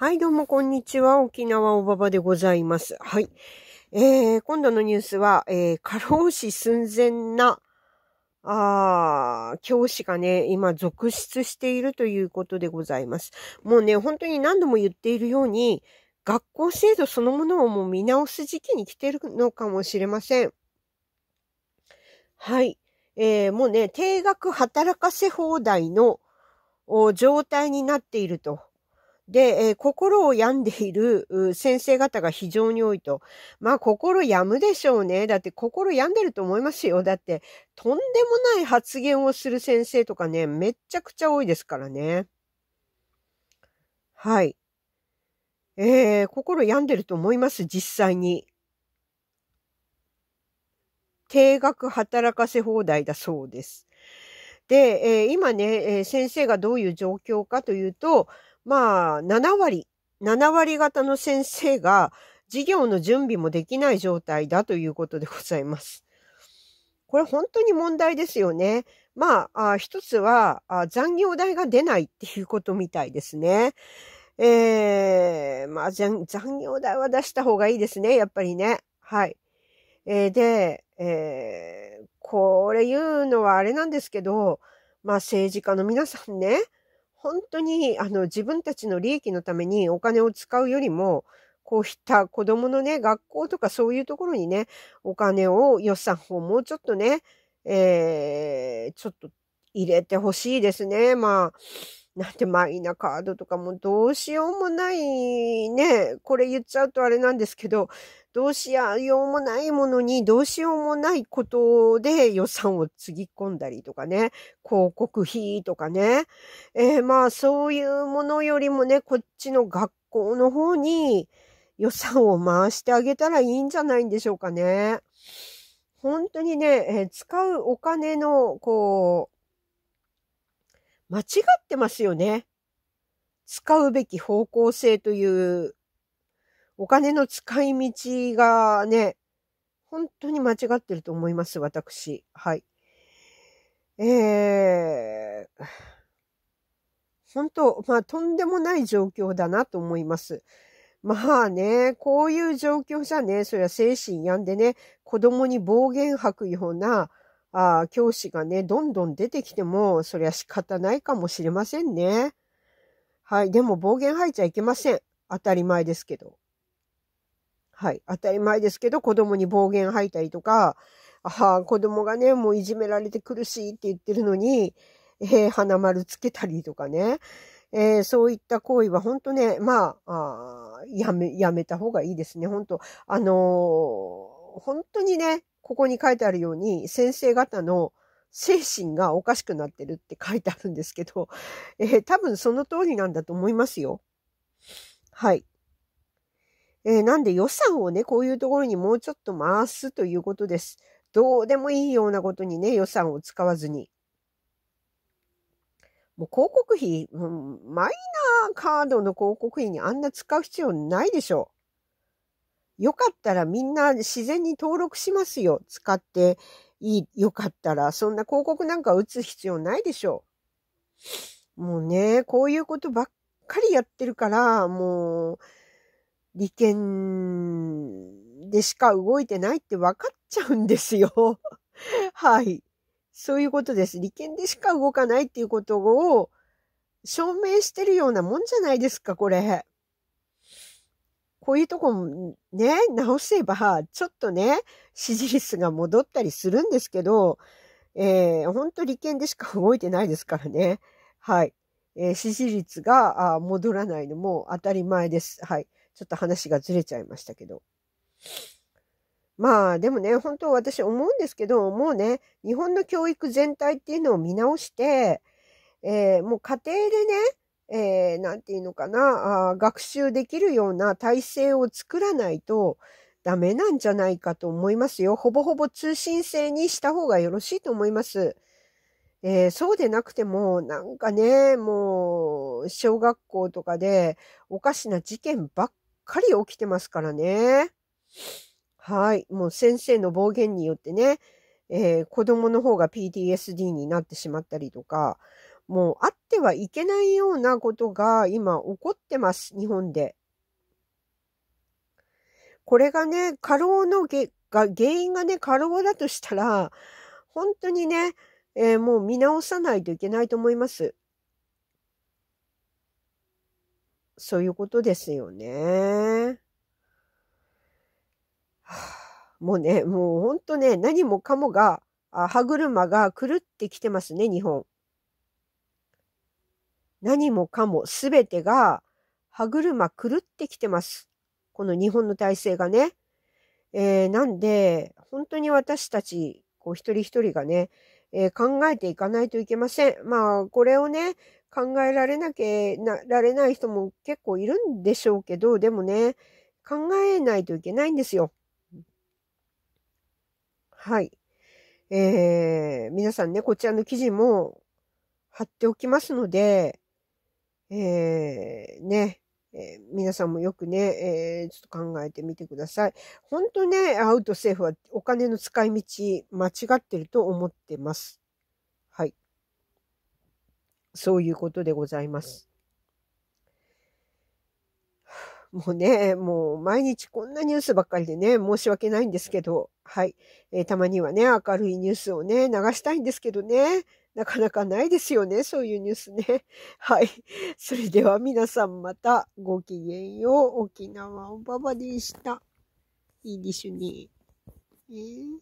はい、どうもこんにちは。沖縄おばばでございます。はい。えー、今度のニュースは、えー、過労死寸前な、あー。教師がね、今続出しているということでございます。もうね、本当に何度も言っているように、学校制度そのものをもう見直す時期に来てるのかもしれません。はい。えー、もうね、定額働かせ放題の状態になっていると。で、えー、心を病んでいる先生方が非常に多いと。まあ、心病むでしょうね。だって心病んでると思いますよ。だって、とんでもない発言をする先生とかね、めっちゃくちゃ多いですからね。はい。えー、心病んでると思います、実際に。定額働かせ放題だそうです。で、えー、今ね、えー、先生がどういう状況かというと、まあ、7割、7割方の先生が授業の準備もできない状態だということでございます。これ本当に問題ですよね。まあ、あ一つはあ残業代が出ないっていうことみたいですね。えー、まあ残業代は出した方がいいですね、やっぱりね。はい。えー、で、えー、これ言うのはあれなんですけど、まあ政治家の皆さんね、本当にあの自分たちの利益のためにお金を使うよりも、こういった子供のね、学校とかそういうところにね、お金を予算をもうちょっとね、えー、ちょっと入れてほしいですね。まあ、なんてマイナカードとかもどうしようもないね、これ言っちゃうとあれなんですけど、どうしようもないものにどうしようもないことで予算をつぎ込んだりとかね、広告費とかね、えー、まあそういうものよりもね、こっちの学校の方に予算を回してあげたらいいんじゃないんでしょうかね。本当にね、えー、使うお金の、こう、間違ってますよね。使うべき方向性というお金の使い道がね、本当に間違ってると思います、私。はい。えー、本当、まあ、とんでもない状況だなと思います。まあね、こういう状況じゃね、そりゃ精神病んでね、子供に暴言吐くような、あ教師がね、どんどん出てきても、そりゃ仕方ないかもしれませんね。はい。でも暴言吐いちゃいけません。当たり前ですけど。はい。当たり前ですけど、子供に暴言吐いたりとか、あ子供がね、もういじめられて苦しいって言ってるのに、えー、花丸つけたりとかね。えー、そういった行為は本当ね、まあ、あやめ、やめた方がいいですね。本当あのー、本当にね、ここに書いてあるように、先生方の精神がおかしくなってるって書いてあるんですけど、えー、多分その通りなんだと思いますよ。はい。えー、なんで予算をね、こういうところにもうちょっと回すということです。どうでもいいようなことにね、予算を使わずに。もう広告費、うん、マイナーカードの広告費にあんな使う必要ないでしょう。よかったらみんな自然に登録しますよ。使っていい、よかったら、そんな広告なんか打つ必要ないでしょう。もうね、こういうことばっかりやってるから、もう、利権でしか動いてないって分かっちゃうんですよ。はい。そういうことです。利権でしか動かないっていうことを証明してるようなもんじゃないですか、これ。こういうとこもね、直せば、ちょっとね、支持率が戻ったりするんですけど、えー、本当利権でしか動いてないですからね。はい。えー、支持率が戻らないのも当たり前です。はい。ちょっと話がずれちゃいましたけど。まあでもね、本当私思うんですけど、もうね、日本の教育全体っていうのを見直して、えー、もう家庭でね、えー、なんていうのかなあ、学習できるような体制を作らないとダメなんじゃないかと思いますよ。ほぼほぼ通信制にした方がよろしいと思います。えー、そうでなくても、なんかね、もう、小学校とかでおかしな事件ばっかり起きてますからね。はい。もう先生の暴言によってね、えー、子供の方が PTSD になってしまったりとか、もうあってはいけないようなことが今起こってます、日本で。これがね、過労のげが原因がね、過労だとしたら、本当にね、えー、もう見直さないといけないと思います。そういうことですよね。もうね、もう本当ね、何もかもが、あ歯車が狂ってきてますね、日本。何もかもすべてが歯車狂ってきてます。この日本の体制がね。えー、なんで、本当に私たち、こう一人一人がね、えー、考えていかないといけません。まあ、これをね、考えられなきゃなられない人も結構いるんでしょうけど、でもね、考えないといけないんですよ。はい。えー、皆さんね、こちらの記事も貼っておきますので、えー、ね、えー、皆さんもよくね、えー、ちょっと考えてみてください。本当ね、アウト政府はお金の使い道間違ってると思ってます。はい。そういうことでございます。もうね、もう毎日こんなニュースばっかりでね、申し訳ないんですけど、はい。えー、たまにはね、明るいニュースをね、流したいんですけどね、なかなかないですよね、そういうニュースね。はい。それでは皆さんまたごきげんよう。沖縄おばばでした。いいでしゅね。えー